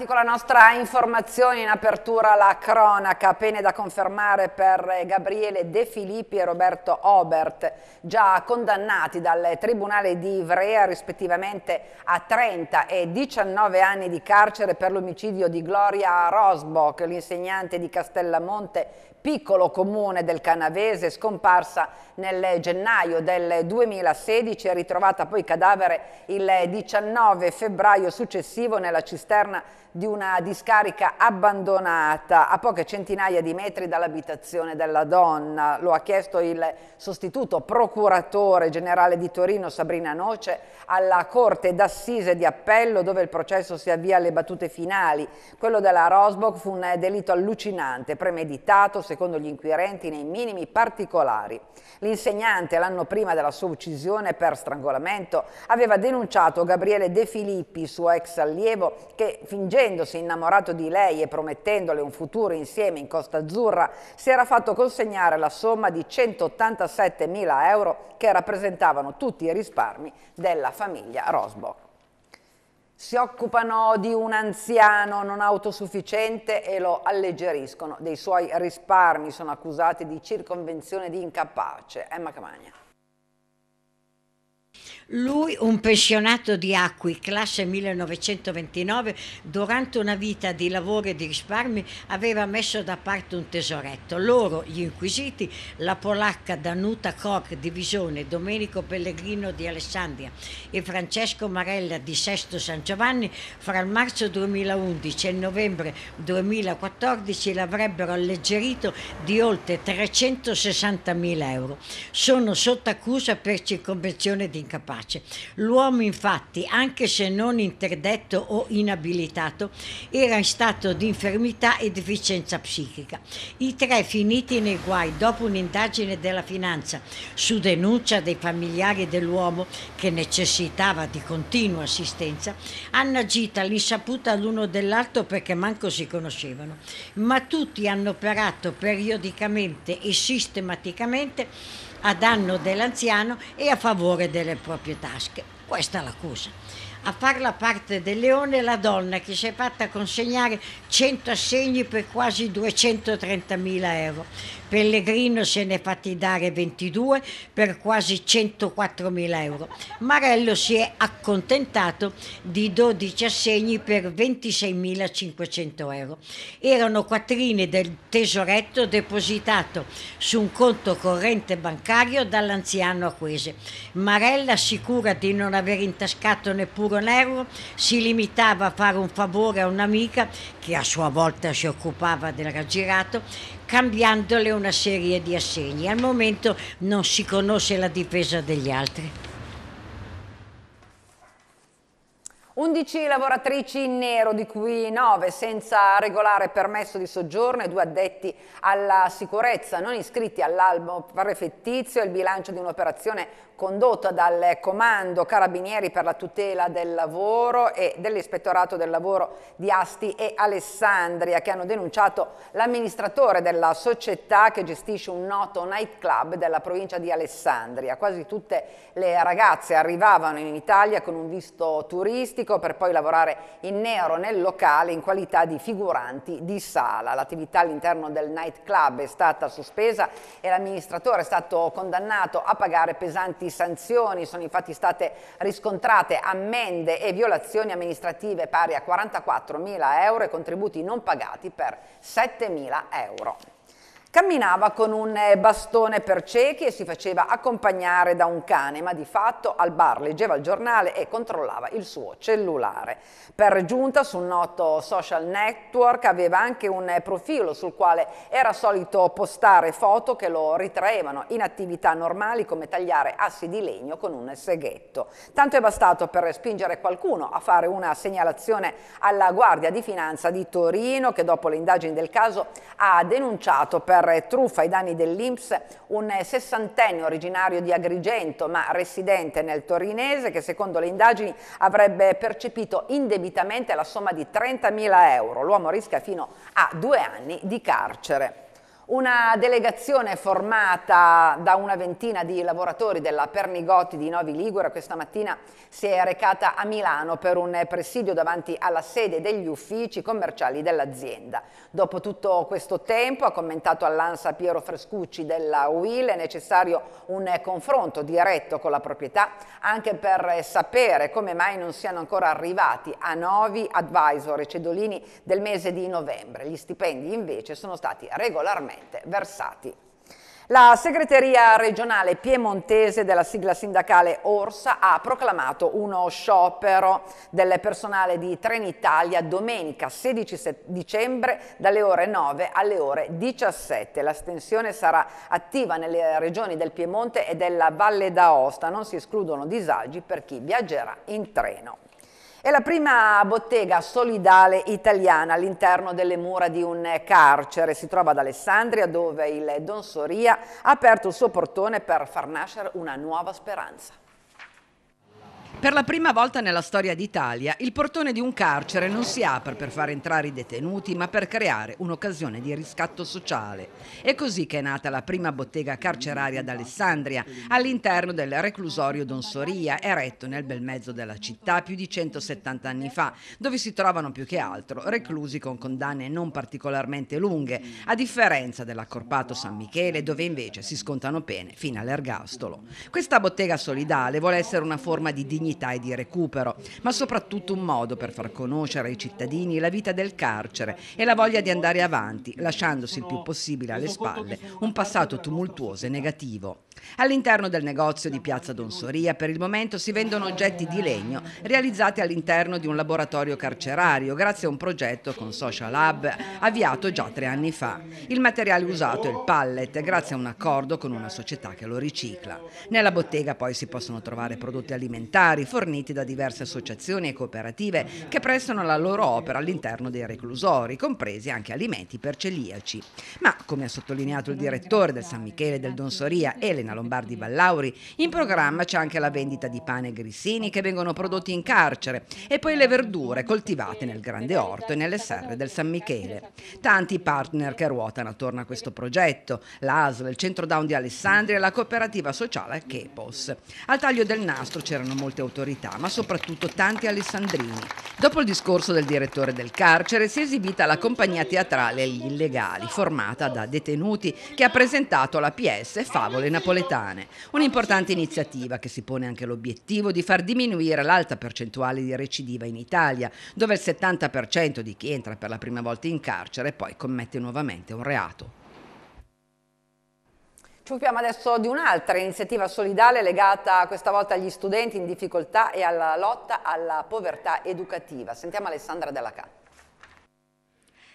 partito con la nostra informazione in apertura alla cronaca, pene da confermare per Gabriele De Filippi e Roberto Obert, già condannati dal Tribunale di Ivrea rispettivamente a 30 e 19 anni di carcere per l'omicidio di Gloria Rosbock, l'insegnante di Castellamonte piccolo comune del Canavese, scomparsa nel gennaio del 2016 e ritrovata poi cadavere il 19 febbraio successivo nella cisterna di una discarica abbandonata a poche centinaia di metri dall'abitazione della donna. Lo ha chiesto il sostituto procuratore generale di Torino Sabrina Noce alla Corte d'Assise di Appello dove il processo si avvia alle battute finali. Quello della Rosbock fu un delitto allucinante, premeditato, secondo gli inquirenti, nei minimi particolari. L'insegnante, l'anno prima della sua uccisione per strangolamento, aveva denunciato Gabriele De Filippi, suo ex allievo, che fingendosi innamorato di lei e promettendole un futuro insieme in Costa Azzurra, si era fatto consegnare la somma di 187 mila euro che rappresentavano tutti i risparmi della famiglia Rosbo si occupano di un anziano non autosufficiente e lo alleggeriscono dei suoi risparmi, sono accusati di circonvenzione di incapace. Emma Camagna. Lui, un pensionato di Acqui, classe 1929, durante una vita di lavoro e di risparmi aveva messo da parte un tesoretto. Loro, gli inquisiti, la polacca Danuta Koch di Visone, Domenico Pellegrino di Alessandria e Francesco Marella di Sesto San Giovanni, fra il marzo 2011 e il novembre 2014 l'avrebbero alleggerito di oltre 360 mila euro. Sono sotto accusa per circonvenzione di incapace. L'uomo infatti, anche se non interdetto o inabilitato, era in stato di infermità e deficienza psichica. I tre finiti nei guai dopo un'indagine della finanza su denuncia dei familiari dell'uomo che necessitava di continua assistenza, hanno agito all'insaputa l'uno dell'altro perché manco si conoscevano, ma tutti hanno operato periodicamente e sistematicamente a danno dell'anziano e a favore delle proprie tasche. Questa è l'accusa a far la parte del leone la donna che si è fatta consegnare 100 assegni per quasi 230 mila euro. Pellegrino se ne è fatti dare 22 per quasi 104 mila euro. Marello si è accontentato di 12 assegni per 26.500 euro. Erano quattrini del tesoretto depositato su un conto corrente bancario dall'anziano Acquese. Marella assicura di non aver intascato neppure euro in si limitava a fare un favore a un'amica che a sua volta si occupava del raggirato, cambiandole una serie di assegni. Al momento non si conosce la difesa degli altri. 11 lavoratrici in nero, di cui 9 senza regolare permesso di soggiorno e 2 addetti alla sicurezza, non iscritti all'albo prefettizio, il bilancio di un'operazione condotta dal Comando Carabinieri per la tutela del lavoro e dell'Ispettorato del Lavoro di Asti e Alessandria che hanno denunciato l'amministratore della società che gestisce un noto nightclub della provincia di Alessandria. Quasi tutte le ragazze arrivavano in Italia con un visto turistico artistico per poi lavorare in nero nel locale in qualità di figuranti di sala. L'attività all'interno del nightclub è stata sospesa e l'amministratore è stato condannato a pagare pesanti sanzioni. Sono infatti state riscontrate ammende e violazioni amministrative pari a 44.000 euro e contributi non pagati per 7.000 euro. Camminava con un eh, bastone per ciechi e si faceva accompagnare da un cane, ma di fatto al bar leggeva il giornale e controllava il suo cellulare. Per giunta sul noto social network aveva anche un eh, profilo sul quale era solito postare foto che lo ritraevano in attività normali come tagliare assi di legno con un seghetto. Tanto è bastato per spingere qualcuno a fare una segnalazione alla Guardia di Finanza di Torino che dopo le indagini del caso ha denunciato per per truffa ai danni dell'Inps un sessantenne originario di Agrigento ma residente nel Torinese che secondo le indagini avrebbe percepito indebitamente la somma di 30.000 euro. L'uomo rischia fino a due anni di carcere. Una delegazione formata da una ventina di lavoratori della Pernigotti di Novi Ligure questa mattina si è recata a Milano per un presidio davanti alla sede degli uffici commerciali dell'azienda. Dopo tutto questo tempo, ha commentato all'Ansa Piero Frescucci della UIL, è necessario un confronto diretto con la proprietà anche per sapere come mai non siano ancora arrivati a Novi Advisor e Cedolini del mese di novembre. Gli stipendi invece sono stati regolarmente corrente versati. La segreteria regionale piemontese della sigla sindacale Orsa ha proclamato uno sciopero del personale di Trenitalia domenica 16 dicembre dalle ore 9 alle ore 17. La stensione sarà attiva nelle regioni del Piemonte e della Valle d'Aosta. Non si escludono disagi per chi viaggerà in treno. È la prima bottega solidale italiana all'interno delle mura di un carcere. Si trova ad Alessandria dove il Don Soria ha aperto il suo portone per far nascere una nuova speranza. Per la prima volta nella storia d'Italia il portone di un carcere non si apre per far entrare i detenuti ma per creare un'occasione di riscatto sociale. È così che è nata la prima bottega carceraria d'Alessandria all'interno del reclusorio Don Soria eretto nel bel mezzo della città più di 170 anni fa dove si trovano più che altro reclusi con condanne non particolarmente lunghe a differenza dell'accorpato San Michele dove invece si scontano pene fino all'ergastolo. Questa bottega solidale vuole essere una forma di dignità dignità e di recupero, ma soprattutto un modo per far conoscere ai cittadini la vita del carcere e la voglia di andare avanti, lasciandosi il più possibile alle spalle un passato tumultuoso e negativo. All'interno del negozio di Piazza Don Soria per il momento si vendono oggetti di legno realizzati all'interno di un laboratorio carcerario grazie a un progetto con Social Hub avviato già tre anni fa. Il materiale usato è il pallet grazie a un accordo con una società che lo ricicla. Nella bottega poi si possono trovare prodotti alimentari forniti da diverse associazioni e cooperative che prestano la loro opera all'interno dei reclusori, compresi anche alimenti per celiaci. Ma, come ha sottolineato il direttore del San Michele del Don Donsoria, Elena Cecina Lombardi Vallauri. In programma c'è anche la vendita di pane e grissini che vengono prodotti in carcere e poi le verdure coltivate nel Grande Orto e nelle serre del San Michele. Tanti partner che ruotano attorno a questo progetto, l'ASL, il Centro Down di Alessandria e la cooperativa sociale Kepos. Al taglio del nastro c'erano molte autorità, ma soprattutto tanti alessandrini. Dopo il discorso del direttore del carcere si è esibita la compagnia teatrale Gli Illegali, formata da detenuti che ha presentato la PS Favole Napoletane napoletane, un'importante iniziativa che si pone anche l'obiettivo di far diminuire l'alta percentuale di recidiva in Italia, dove il 70% di chi entra per la prima volta in carcere poi commette nuovamente un reato. Ci occupiamo adesso di un'altra iniziativa solidale legata questa volta agli studenti in difficoltà e alla lotta alla povertà educativa. Sentiamo Alessandra Della Catta.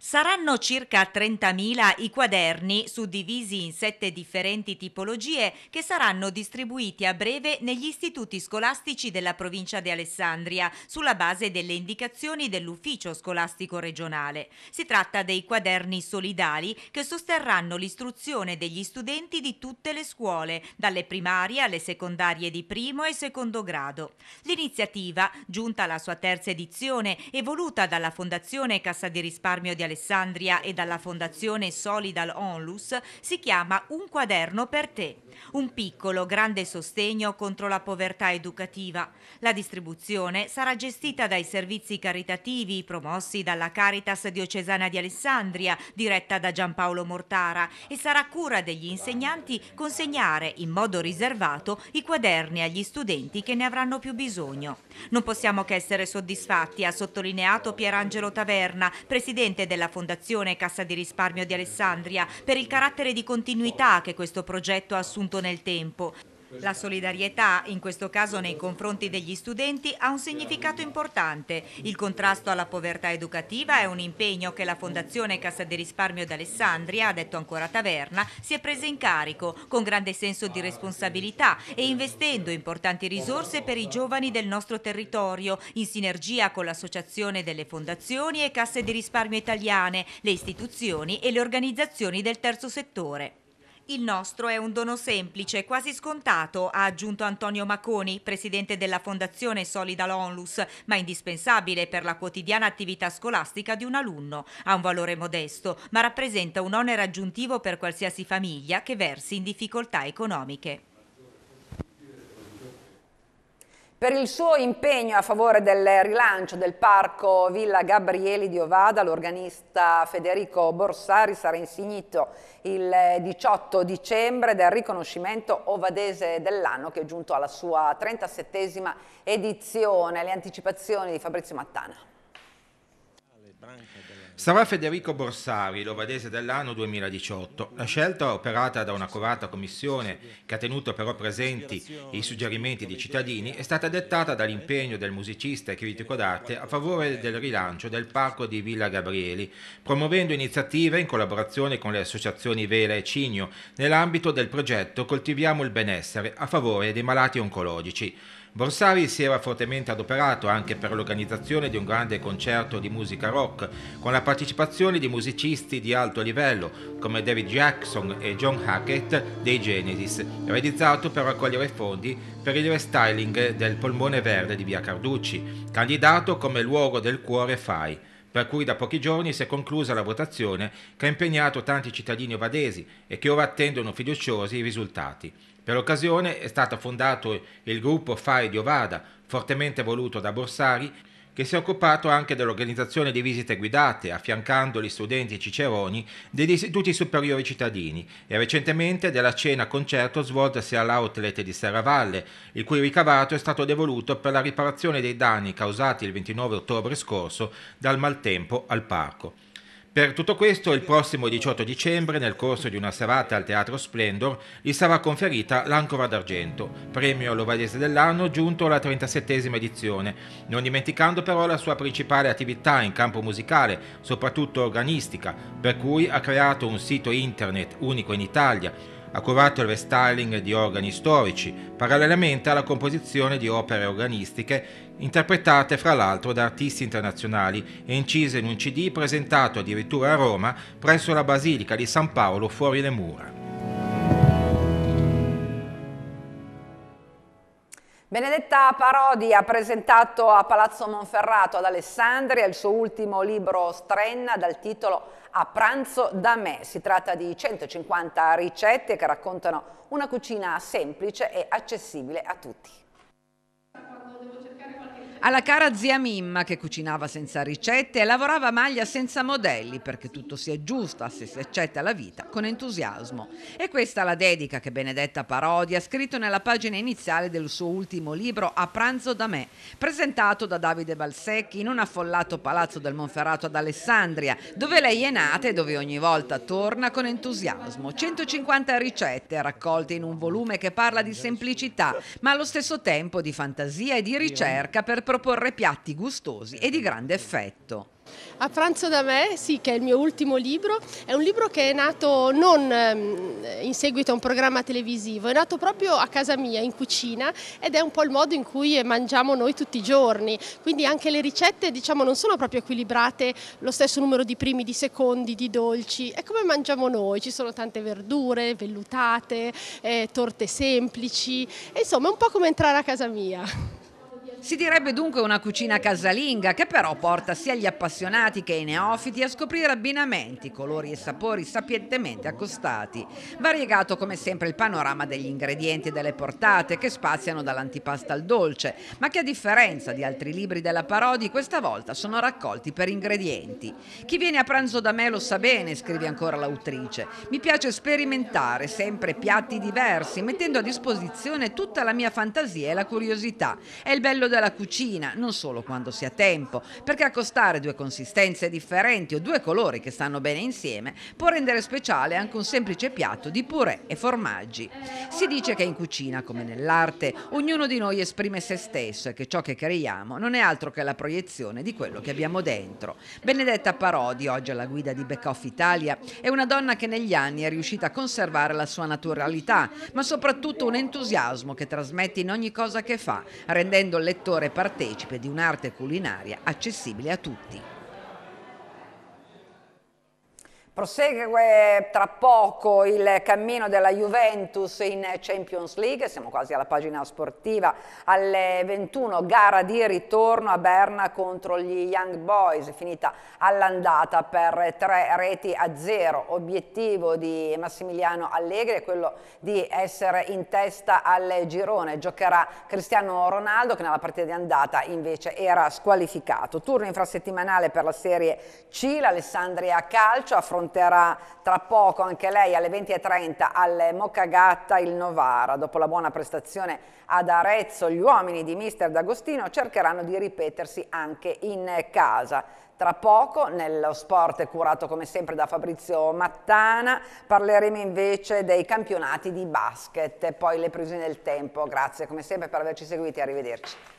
Saranno circa 30.000 i quaderni suddivisi in sette differenti tipologie che saranno distribuiti a breve negli istituti scolastici della provincia di Alessandria sulla base delle indicazioni dell'ufficio scolastico regionale. Si tratta dei quaderni solidali che sosterranno l'istruzione degli studenti di tutte le scuole, dalle primarie alle secondarie di primo e secondo grado. L'iniziativa, giunta alla sua terza edizione e voluta dalla Fondazione Cassa di Risparmio di Alessandria, Alessandria e dalla fondazione Solidal Onlus si chiama Un quaderno per te, un piccolo grande sostegno contro la povertà educativa. La distribuzione sarà gestita dai servizi caritativi promossi dalla Caritas Diocesana di Alessandria, diretta da Giampaolo Mortara, e sarà cura degli insegnanti consegnare in modo riservato i quaderni agli studenti che ne avranno più bisogno. Non possiamo che essere soddisfatti, ha sottolineato Pierangelo Taverna, presidente della della Fondazione Cassa di Risparmio di Alessandria per il carattere di continuità che questo progetto ha assunto nel tempo. La solidarietà, in questo caso nei confronti degli studenti, ha un significato importante. Il contrasto alla povertà educativa è un impegno che la Fondazione Cassa di Risparmio d'Alessandria, ha detto ancora Taverna, si è presa in carico con grande senso di responsabilità e investendo importanti risorse per i giovani del nostro territorio, in sinergia con l'Associazione delle Fondazioni e Casse di Risparmio Italiane, le istituzioni e le organizzazioni del terzo settore. Il nostro è un dono semplice, quasi scontato, ha aggiunto Antonio Maconi, presidente della Fondazione Solida Lonlus, ma indispensabile per la quotidiana attività scolastica di un alunno. Ha un valore modesto, ma rappresenta un onere aggiuntivo per qualsiasi famiglia che versi in difficoltà economiche. Per il suo impegno a favore del rilancio del parco Villa Gabrieli di Ovada, l'organista Federico Borsari sarà insignito il 18 dicembre del riconoscimento ovadese dell'anno che è giunto alla sua 37esima edizione. Le anticipazioni di Fabrizio Mattana. Le Sarà Federico Borsari, l'ovadese dell'anno 2018. La scelta operata da una covata commissione che ha tenuto però presenti i suggerimenti dei cittadini è stata dettata dall'impegno del musicista e critico d'arte a favore del rilancio del parco di Villa Gabrieli, promuovendo iniziative in collaborazione con le associazioni Vela e Cigno nell'ambito del progetto Coltiviamo il benessere a favore dei malati oncologici. Borsari si era fortemente adoperato anche per l'organizzazione di un grande concerto di musica rock con la partecipazione di musicisti di alto livello come David Jackson e John Hackett dei Genesis, realizzato per raccogliere fondi per il restyling del polmone verde di via Carducci, candidato come luogo del cuore FAI per cui da pochi giorni si è conclusa la votazione che ha impegnato tanti cittadini ovadesi e che ora attendono fiduciosi i risultati. Per l'occasione è stato fondato il gruppo FAI di Ovada, fortemente voluto da Borsari, che si è occupato anche dell'organizzazione di visite guidate, affiancando gli studenti ciceroni degli istituti superiori cittadini e recentemente della cena concerto svoltasi all'outlet di Serravalle, il cui ricavato è stato devoluto per la riparazione dei danni causati il 29 ottobre scorso dal maltempo al parco. Per tutto questo, il prossimo 18 dicembre, nel corso di una serata al Teatro Splendor, gli sarà conferita l'Ancora d'Argento, premio lovadese dell'anno giunto alla 37esima edizione, non dimenticando però la sua principale attività in campo musicale, soprattutto organistica, per cui ha creato un sito internet unico in Italia, ha curato il restyling di organi storici, parallelamente alla composizione di opere organistiche interpretate fra l'altro da artisti internazionali e incise in un CD presentato addirittura a Roma presso la Basilica di San Paolo fuori le mura. Benedetta Parodi ha presentato a Palazzo Monferrato ad Alessandria il suo ultimo libro Strenna dal titolo A pranzo da me. Si tratta di 150 ricette che raccontano una cucina semplice e accessibile a tutti. Alla cara zia Mimma che cucinava senza ricette e lavorava maglia senza modelli perché tutto si aggiusta se si accetta la vita con entusiasmo. E questa la dedica che Benedetta Parodi ha scritto nella pagina iniziale del suo ultimo libro A pranzo da me, presentato da Davide Balsecchi in un affollato palazzo del Monferrato ad Alessandria, dove lei è nata e dove ogni volta torna con entusiasmo. 150 ricette raccolte in un volume che parla di semplicità, ma allo stesso tempo di fantasia e di ricerca per proporre piatti gustosi e di grande effetto. A pranzo da me, sì, che è il mio ultimo libro, è un libro che è nato non ehm, in seguito a un programma televisivo, è nato proprio a casa mia, in cucina, ed è un po' il modo in cui mangiamo noi tutti i giorni, quindi anche le ricette diciamo non sono proprio equilibrate, lo stesso numero di primi, di secondi, di dolci, è come mangiamo noi, ci sono tante verdure, vellutate, eh, torte semplici, insomma è un po' come entrare a casa mia. Si direbbe dunque una cucina casalinga che però porta sia gli appassionati che i neofiti a scoprire abbinamenti, colori e sapori sapientemente accostati. Variegato come sempre il panorama degli ingredienti e delle portate che spaziano dall'antipasta al dolce, ma che a differenza di altri libri della Parodi questa volta sono raccolti per ingredienti. Chi viene a pranzo da me lo sa bene, scrive ancora l'autrice. Mi piace sperimentare sempre piatti diversi, mettendo a disposizione tutta la mia fantasia e la curiosità. È il bello quello della cucina, non solo quando si ha tempo, perché accostare due consistenze differenti o due colori che stanno bene insieme può rendere speciale anche un semplice piatto di purè e formaggi. Si dice che in cucina, come nell'arte, ognuno di noi esprime se stesso e che ciò che creiamo non è altro che la proiezione di quello che abbiamo dentro. Benedetta Parodi, oggi alla guida di Back Off Italia, è una donna che negli anni è riuscita a conservare la sua naturalità, ma soprattutto un entusiasmo che trasmette in ogni cosa che fa, rendendo letteralmente settore partecipe di un'arte culinaria accessibile a tutti. Prosegue eh, tra poco il cammino della Juventus in Champions League, siamo quasi alla pagina sportiva, alle 21 gara di ritorno a Berna contro gli Young Boys, finita all'andata per tre reti a zero. Obiettivo di Massimiliano Allegri è quello di essere in testa al girone, giocherà Cristiano Ronaldo che nella partita di andata invece era squalificato. Turno infrasettimanale per la Serie C, l'Alessandria Calcio affronta affronterà tra poco anche lei alle 20.30 al Moccagatta il Novara. Dopo la buona prestazione ad Arezzo, gli uomini di mister D'Agostino cercheranno di ripetersi anche in casa. Tra poco, nello sport curato come sempre da Fabrizio Mattana, parleremo invece dei campionati di basket e poi le previsioni del tempo. Grazie come sempre per averci seguiti, arrivederci.